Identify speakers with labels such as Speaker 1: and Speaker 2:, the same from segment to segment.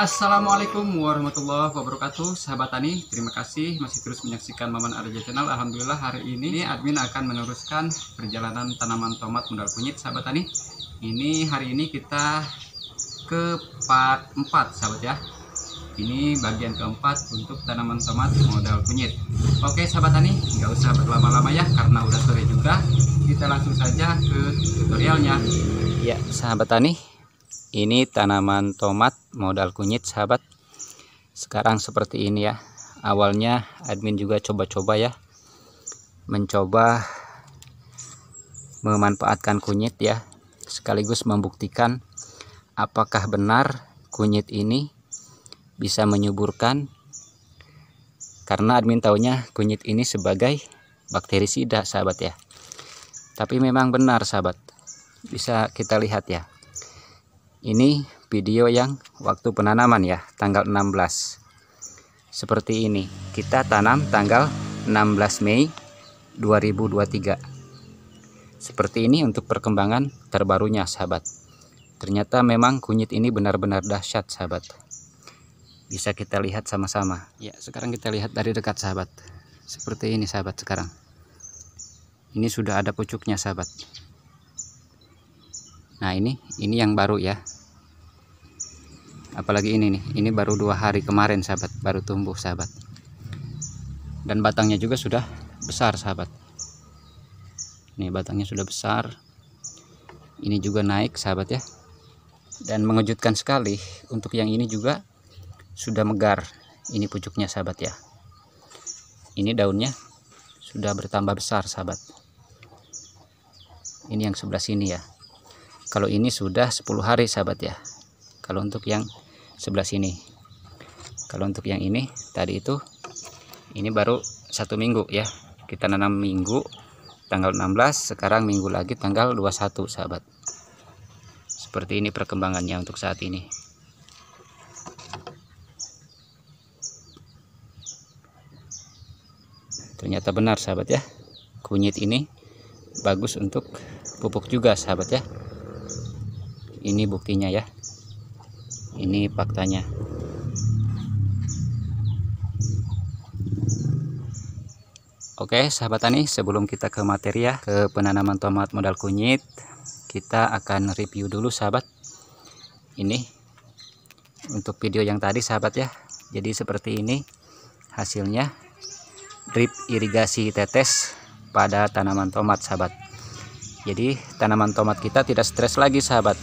Speaker 1: Assalamualaikum warahmatullahi wabarakatuh Sahabat Tani, terima kasih masih terus menyaksikan Maman Arja Channel Alhamdulillah hari ini admin akan meneruskan perjalanan tanaman tomat modal kunyit Sahabat Tani Ini hari ini kita ke part 4 sahabat ya Ini bagian keempat untuk tanaman tomat modal kunyit Oke sahabat Tani, nggak usah berlama-lama ya karena udah sore juga Kita langsung saja ke tutorialnya Ya sahabat Tani ini tanaman tomat modal kunyit sahabat sekarang seperti ini ya awalnya admin juga coba-coba ya mencoba memanfaatkan kunyit ya sekaligus membuktikan apakah benar kunyit ini bisa menyuburkan karena admin tahunya kunyit ini sebagai bakterisida sahabat ya tapi memang benar sahabat bisa kita lihat ya ini video yang waktu penanaman ya tanggal 16 seperti ini kita tanam tanggal 16 Mei 2023 seperti ini untuk perkembangan terbarunya sahabat ternyata memang kunyit ini benar-benar dahsyat sahabat bisa kita lihat sama-sama ya sekarang kita lihat dari dekat sahabat seperti ini sahabat sekarang ini sudah ada pucuknya sahabat nah ini ini yang baru ya apalagi ini nih ini baru dua hari kemarin sahabat baru tumbuh sahabat dan batangnya juga sudah besar sahabat ini batangnya sudah besar ini juga naik sahabat ya dan mengejutkan sekali untuk yang ini juga sudah megar ini pucuknya sahabat ya ini daunnya sudah bertambah besar sahabat ini yang sebelah sini ya kalau ini sudah 10 hari sahabat ya kalau untuk yang sebelah sini kalau untuk yang ini tadi itu ini baru satu minggu ya kita nanam minggu tanggal 16 sekarang minggu lagi tanggal 21 sahabat seperti ini perkembangannya untuk saat ini ternyata benar sahabat ya kunyit ini bagus untuk pupuk juga sahabat ya ini buktinya ya ini faktanya Oke sahabat tani sebelum kita ke materi ya ke penanaman tomat modal kunyit kita akan review dulu sahabat ini untuk video yang tadi sahabat ya jadi seperti ini hasilnya drip irigasi tetes pada tanaman tomat sahabat jadi tanaman tomat kita tidak stres lagi sahabat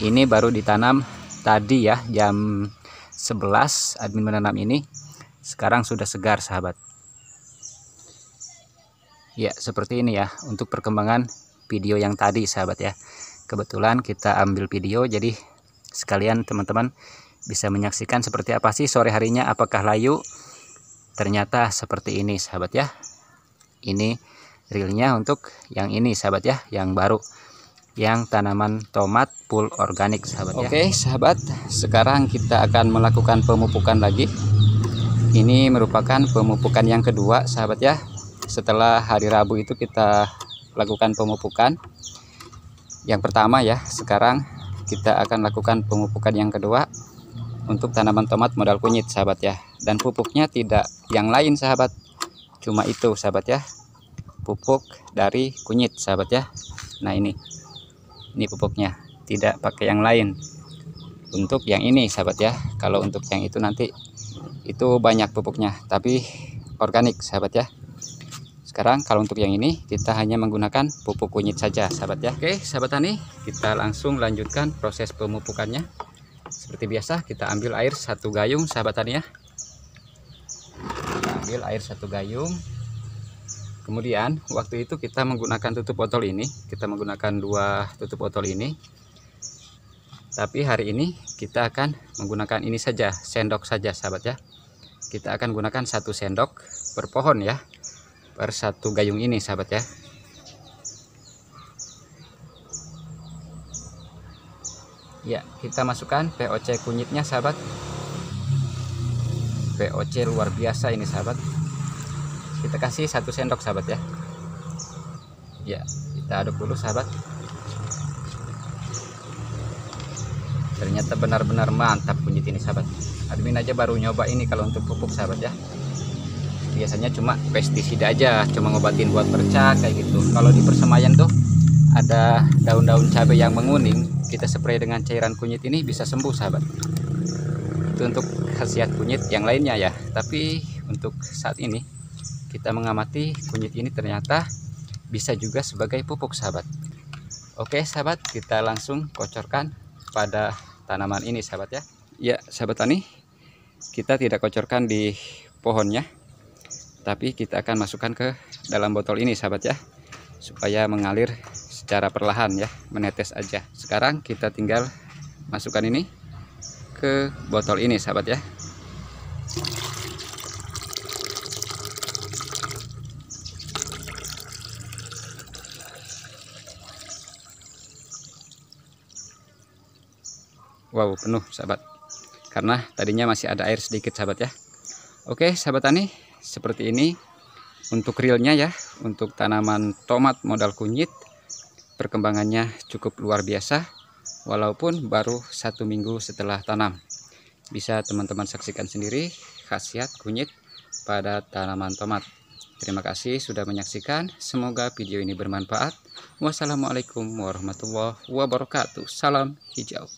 Speaker 1: ini baru ditanam tadi ya jam 11 admin menanam ini sekarang sudah segar sahabat ya seperti ini ya untuk perkembangan video yang tadi sahabat ya kebetulan kita ambil video jadi sekalian teman-teman bisa menyaksikan seperti apa sih sore harinya apakah layu ternyata seperti ini sahabat ya ini realnya untuk yang ini sahabat ya yang baru yang tanaman tomat full organik sahabat ya. Oke okay, ya. sahabat sekarang kita akan melakukan pemupukan lagi ini merupakan pemupukan yang kedua sahabat ya setelah hari Rabu itu kita lakukan pemupukan yang pertama ya sekarang kita akan lakukan pemupukan yang kedua untuk tanaman tomat modal kunyit sahabat ya dan pupuknya tidak yang lain sahabat cuma itu sahabat ya pupuk dari kunyit sahabat ya nah ini ini pupuknya tidak pakai yang lain untuk yang ini sahabat ya kalau untuk yang itu nanti itu banyak pupuknya tapi organik sahabat ya sekarang kalau untuk yang ini kita hanya menggunakan pupuk kunyit saja sahabat ya oke sahabat tani kita langsung lanjutkan proses pemupukannya seperti biasa kita ambil air satu gayung sahabat tani ya kita ambil air satu gayung kemudian waktu itu kita menggunakan tutup botol ini kita menggunakan dua tutup botol ini tapi hari ini kita akan menggunakan ini saja sendok saja sahabat ya kita akan gunakan satu sendok per pohon ya per satu gayung ini sahabat ya ya kita masukkan POC kunyitnya sahabat POC luar biasa ini sahabat kita kasih satu sendok sahabat ya ya kita aduk dulu sahabat ternyata benar-benar mantap kunyit ini sahabat admin aja baru nyoba ini kalau untuk pupuk sahabat ya biasanya cuma pestisida aja cuma ngobatin buat percak kayak gitu kalau di persemayan tuh ada daun-daun cabai yang menguning kita spray dengan cairan kunyit ini bisa sembuh sahabat itu untuk khasiat kunyit yang lainnya ya tapi untuk saat ini kita mengamati kunyit ini ternyata bisa juga sebagai pupuk sahabat oke sahabat kita langsung kocorkan pada tanaman ini sahabat ya ya sahabat tani kita tidak kocorkan di pohonnya tapi kita akan masukkan ke dalam botol ini sahabat ya supaya mengalir secara perlahan ya menetes aja sekarang kita tinggal masukkan ini ke botol ini sahabat ya wow penuh sahabat karena tadinya masih ada air sedikit sahabat ya oke sahabat tani seperti ini untuk realnya ya untuk tanaman tomat modal kunyit perkembangannya cukup luar biasa walaupun baru satu minggu setelah tanam bisa teman-teman saksikan sendiri khasiat kunyit pada tanaman tomat terima kasih sudah menyaksikan semoga video ini bermanfaat wassalamualaikum warahmatullahi wabarakatuh salam hijau